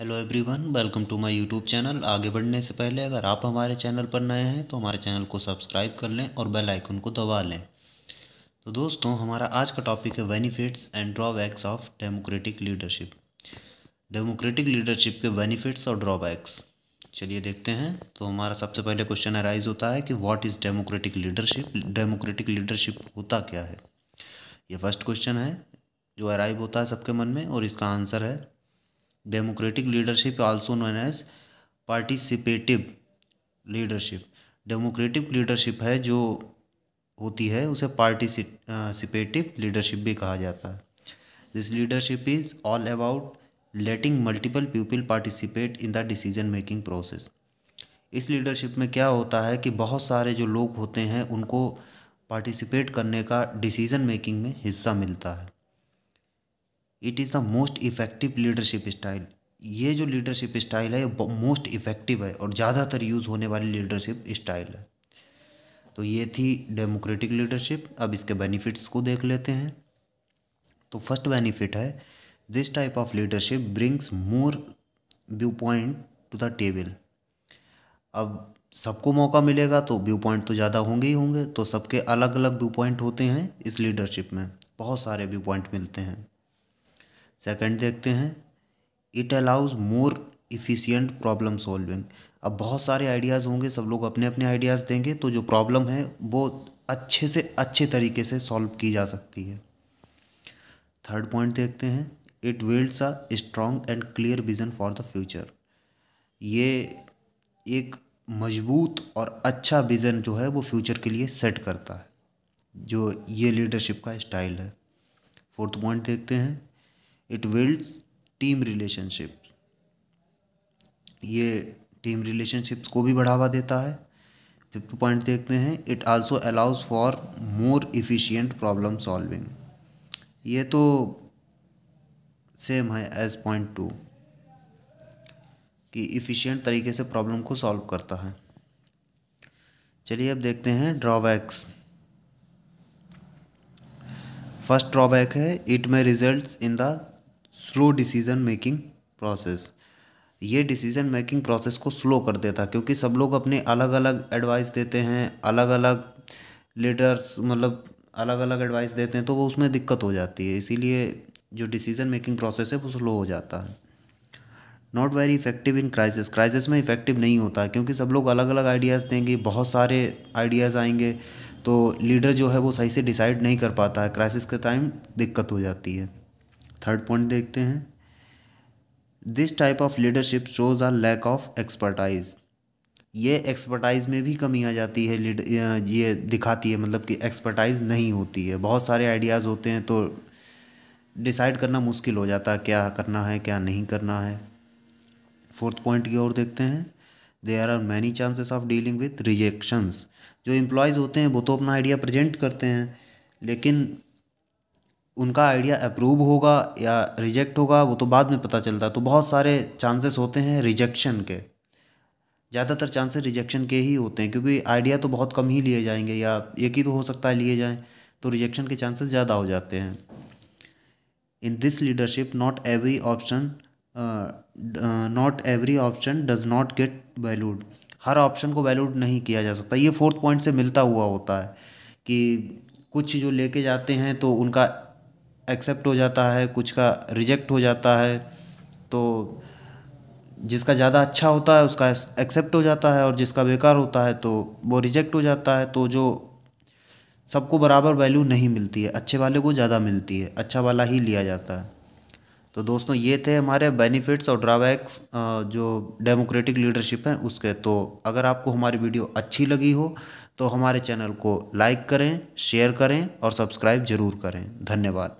hello everyone welcome to my YouTube channel आगे बढ़ने से पहले अगर आप हमारे चैनल पर नए हैं तो हमारे चैनल को सब्सक्राइब कर लें और बेल आइकन को दबा लें तो दोस्तों हमारा आज का टॉपिक है benefits and drawbacks of democratic leadership democratic leadership के बेनिफिट्स और ड्रॉबैक्स चलिए देखते हैं तो हमारा सबसे पहले क्वेश्चन अराइज होता है कि what is democratic leadership democratic leadership होता क्या है ये फर्स्ट क्वेश्चन है जो अराइव होता है सबके मन में और इसका आंसर है democratic leadership also known as participative leadership democratic leadership है जो होती है उसे पार्टिसिपेटिव लीडरशिप भी कहा जाता है this leadership is all about letting multiple people participate in the decision making process इस लीडरशिप में क्या होता है कि बहुत सारे जो लोग होते हैं उनको पार्टिसिपेट करने का डिसीज़न मेकिंग में हिस्सा मिलता है it is the most effective leadership style ये जो लीडरशिप स्टाइल है मोस्ट इफ़ेक्टिव है और ज़्यादातर यूज़ होने वाली लीडरशिप स्टाइल है तो ये थी डेमोक्रेटिक लीडरशिप अब इसके बेनिफिट्स को देख लेते हैं तो फर्स्ट बेनिफिट है this type of leadership brings more view point to the table अब सबको मौका मिलेगा तो व्यू पॉइंट तो ज़्यादा होंगे ही होंगे तो सबके अलग अलग व्यू पॉइंट होते हैं इस लीडरशिप में बहुत सारे व्यू पॉइंट मिलते हैं सेकंड देखते हैं it allows more efficient problem solving अब बहुत सारे आइडियाज़ होंगे सब लोग अपने अपने आइडियाज़ देंगे तो जो प्रॉब्लम है वो अच्छे से अच्छे तरीके से सॉल्व की जा सकती है थर्ड पॉइंट देखते हैं it builds a strong and clear vision for the future ये एक मजबूत और अच्छा विज़न जो है वो फ्यूचर के लिए सेट करता है जो ये लीडरशिप का स्टाइल है फोर्थ पॉइंट देखते हैं इट बिल्ड्स टीम रिलेशनशिप ये टीम रिलेशनशिप्स को भी बढ़ावा देता है फिफ्थ पॉइंट देखते हैं it also allows for more efficient problem solving ये तो सेम है एज पॉइंट टू कि इफ़िशियंट तरीके से प्रॉब्लम को सॉल्व करता है चलिए अब देखते हैं ड्रॉबैक्स फर्स्ट ड्रॉबैक है it may result in the slow decision making process ये डिसीज़न मेकिंग प्रोसेस को स्लो कर देता है क्योंकि सब लोग अपने अलग अलग एडवाइस देते हैं अलग अलग लीडर्स मतलब अलग अलग एडवाइस देते हैं तो वो उसमें दिक्कत हो जाती है इसीलिए जो डिसीज़न मेकिंग प्रोसेस है वो स्लो हो जाता है not very effective in crisis crisis में इफेक्टिव नहीं होता क्योंकि सब लोग अलग अलग आइडियाज़ देंगे बहुत सारे आइडियाज़ आएंगे तो लीडर जो है वो सही से डिसाइड नहीं कर पाता है क्राइसिस के टाइम दिक्कत हो जाती है थर्ड पॉइंट देखते हैं this type of leadership shows are lack of expertise ये एक्सपर्टाइज में भी कमी आ जाती है ये दिखाती है मतलब कि एक्सपर्टाइज नहीं होती है बहुत सारे आइडियाज़ होते हैं तो डिसाइड करना मुश्किल हो जाता है क्या करना है क्या नहीं करना है फोर्थ पॉइंट की ओर देखते हैं there are many chances of dealing with rejections जो एम्प्लॉयज़ होते हैं वो तो अपना आइडिया प्रजेंट करते हैं लेकिन उनका आइडिया अप्रूव होगा या रिजेक्ट होगा वो तो बाद में पता चलता है तो बहुत सारे चांसेस होते हैं रिजेक्शन के ज़्यादातर चांसेस रिजेक्शन के ही होते हैं क्योंकि आइडिया तो बहुत कम ही लिए जाएंगे या एक ही तो हो सकता है लिए जाएँ तो रिजेक्शन के चांसेस ज़्यादा हो जाते हैं in this leadership not every option not every option does not get valued हर ऑप्शन को वैल्यूड नहीं किया जा सकता ये फोर्थ पॉइंट से मिलता हुआ होता है कि कुछ जो लेके जाते हैं तो उनका एक्सेप्ट हो जाता है कुछ का रिजेक्ट हो जाता है तो जिसका ज़्यादा अच्छा होता है उसका एक्सेप्ट हो जाता है और जिसका बेकार होता है तो वो रिजेक्ट हो जाता है तो जो सबको बराबर वैल्यू नहीं मिलती है अच्छे वाले को ज़्यादा मिलती है अच्छा वाला ही लिया जाता है तो दोस्तों ये थे हमारे बेनिफिट्स और ड्राबैक्स जो डेमोक्रेटिक लीडरशिप हैं उसके तो अगर आपको हमारी वीडियो अच्छी लगी हो तो हमारे चैनल को लाइक करें शेयर करें और सब्सक्राइब ज़रूर करें धन्यवाद